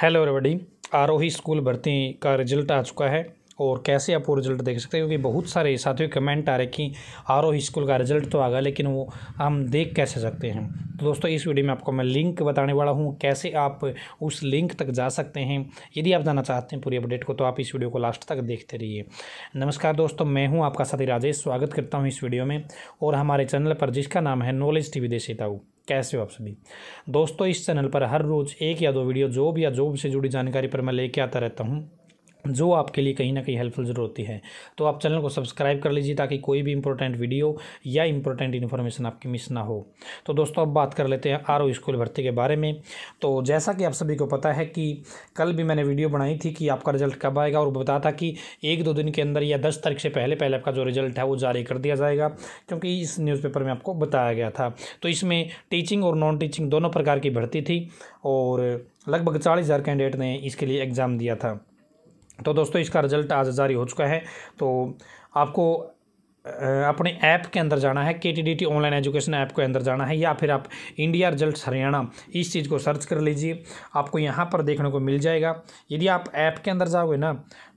hello everybody आरोही school भर्ती का result आ चुका है और कैसे आप वो रिजल्ट देख सकते हैं क्योंकि बहुत सारे साथियों कमेंट आ रहे कि आरोही स्कूल का रिजल्ट तो आ गया लेकिन वो हम देख कैसे सकते हैं तो दोस्तों इस वीडियो में आपको मैं लिंक बताने वाला हूँ कैसे आप उस लिंक तक जा सकते हैं यदि आप जाना चाहते हैं पूरी अपडेट को तो आप इस वीडियो को लास्ट तक देखते रहिए नमस्कार दोस्तों मैं हूँ आपका साथी राजेश स्वागत करता हूँ इस वीडियो में और हमारे चैनल पर जिसका नाम है नॉलेज टी वी देशी ताऊ कैसे हो आप सभी दोस्तों इस चैनल पर हर रोज़ एक या दो वीडियो जॉब या जॉब से जुड़ी जानकारी पर मैं लेके आता रहता हूँ जो आपके लिए कहीं ना कहीं हेल्पफुल ज़रूर होती है तो आप चैनल को सब्सक्राइब कर लीजिए ताकि कोई भी इंपॉर्टेंट वीडियो या इंपॉर्टेंट इन्फॉर्मेशन आपकी मिस ना हो तो दोस्तों अब बात कर लेते हैं आर स्कूल भर्ती के बारे में तो जैसा कि आप सभी को पता है कि कल भी मैंने वीडियो बनाई थी कि आपका रिजल्ट कब आएगा और बताया था कि एक दो दिन के अंदर या दस तारीख से पहले पहले आपका जो रिजल्ट है वो जारी कर दिया जाएगा क्योंकि इस न्यूज़पेपर में आपको बताया गया था तो इसमें टीचिंग और नॉन टीचिंग दोनों प्रकार की भर्ती थी और लगभग चालीस हज़ार कैंडिडेट ने इसके लिए एग्ज़ाम दिया था तो दोस्तों इसका रिज़ल्ट आज जारी हो चुका है तो आपको अपने ऐप के अंदर जाना है K T D T online education app के अंदर जाना है या फिर आप इंडिया रिजल्ट हरियाणा इस चीज़ को सर्च कर लीजिए आपको यहाँ पर देखने को मिल जाएगा यदि आप ऐप के अंदर जाओगे ना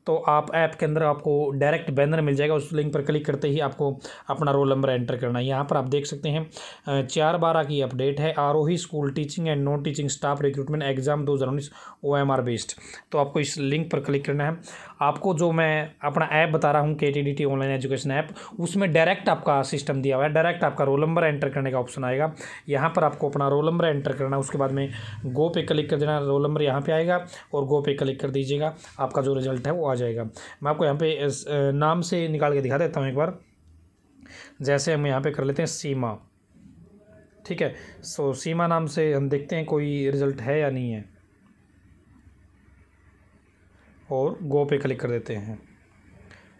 तो आप ऐप के अंदर आपको डायरेक्ट बैनर मिल जाएगा उस लिंक पर क्लिक करते ही आपको अपना रोल नंबर एंटर करना है यहाँ पर आप देख सकते हैं चार बारह की अपडेट है Arohi school teaching and non teaching staff recruitment exam दो हज़ार उन्नीस ओ एम आर बेस्ड तो आपको इस लिंक पर क्लिक करना है आपको जो मैं अपना ऐप बता रहा हूँ K T D T online education app उसमें डायरेक्ट आपका सिस्टम दिया हुआ है डायरेक्ट आपका रोल नंबर एंटर करने का ऑप्शन आएगा यहाँ पर आपको अपना रोल नंबर एंटर करना है उसके बाद में गो पे क्लिक कर देना रोल नंबर यहाँ पर आएगा और गो पे क्लिक कर दीजिएगा आपका जो रिजल्ट है वो आ जाएगा मैं आपको यहाँ पे नाम से निकाल के दिखा देता हूँ एक बार जैसे हम यहाँ पे कर लेते हैं सीमा ठीक है सो सीमा नाम से हम देखते हैं कोई रिज़ल्ट है या नहीं है और गो पे क्लिक कर देते हैं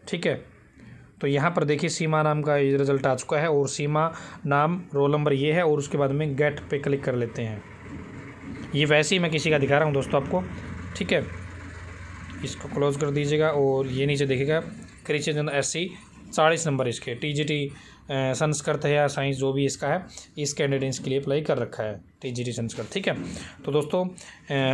ठीक है तो यहाँ पर देखिए सीमा नाम का रिज़ल्ट आ चुका है और सीमा नाम रोल नंबर ये है और उसके बाद में गेट पे क्लिक कर लेते हैं ये वैसे ही मैं किसी का दिखा रहा हूँ दोस्तों आपको ठीक है इसको क्लोज़ कर दीजिएगा और ये नीचे देखिएगा चंद्र एस सी चालीस नंबर इसके टी जी टी संस्कृत है या साइंस जो भी इसका है इस कैंडिडेट्स के लिए अप्लाई कर रखा है टी जी टी संस्कृत ठीक है तो दोस्तों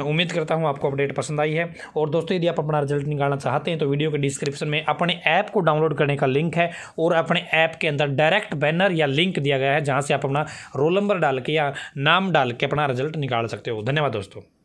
उम्मीद करता हूँ आपको अपडेट पसंद आई है और दोस्तों यदि आप अपना रिजल्ट निकालना चाहते हैं तो वीडियो के डिस्क्रिप्शन में अपने ऐप को डाउनलोड करने का लिंक है और अपने ऐप के अंदर डायरेक्ट बैनर या लिंक दिया गया है जहाँ से आप अपना रोल नंबर डाल के या नाम डाल के अपना रिजल्ट निकाल सकते हो धन्यवाद दोस्तों